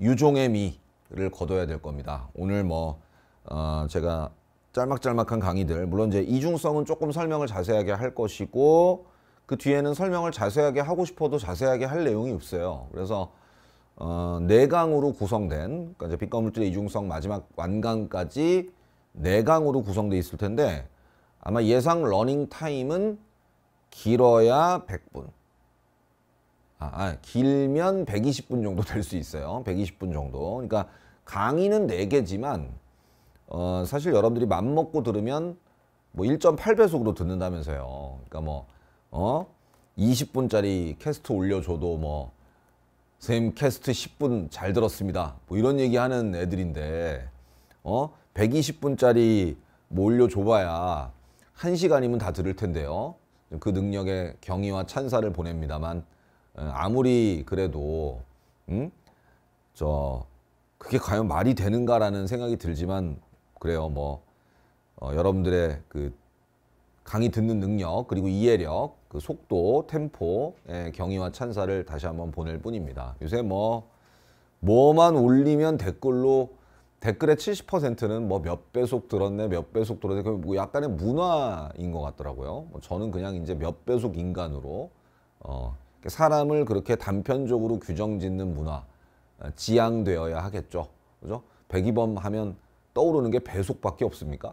유종의 미를 거둬야 될 겁니다. 오늘 뭐 어, 제가 짤막짤막한 강의들 물론 이제 이중성은 조금 설명을 자세하게 할 것이고 그 뒤에는 설명을 자세하게 하고 싶어도 자세하게 할 내용이 없어요. 그래서 어, 4강으로 구성된 그러니까 빛과 물질의 이중성 마지막 완강까지 4강으로 구성돼 있을 텐데 아마 예상 러닝 타임은 길어야 100분 아, 아, 길면 120분 정도 될 수 있어요. 120분 정도. 그러니까 강의는 4개지만 어, 사실 여러분들이 맘먹고 들으면 뭐 1.8배속으로 듣는다면서요. 그러니까 뭐 어? 20분짜리 캐스트 올려줘도 뭐쌤 캐스트 10분 잘 들었습니다. 뭐 이런 얘기하는 애들인데 어? 120분짜리 뭐 올려줘봐야 1시간이면 다 들을 텐데요. 그 능력의 경의와 찬사를 보냅니다만 어, 아무리 그래도 음? 저 그게 과연 말이 되는가라는 생각이 들지만 그래요. 뭐 어, 여러분들의 그 강의 듣는 능력 그리고 이해력 그 속도 템포 예, 경의와 찬사를 다시 한번 보낼 뿐입니다. 요새 뭐 뭐만 올리면 댓글로 댓글의 70%는 뭐 몇 배속 들었네 몇 배속 들었네 그 약간의 문화인 것 같더라고요. 뭐 저는 그냥 이제 몇 배속 인간으로 어, 그 사람을 그렇게 단편적으로 규정짓는 문화 어, 지양되어야 하겠죠. 그죠? 백이범 하면 떠오르는 게 배속밖에 없습니까?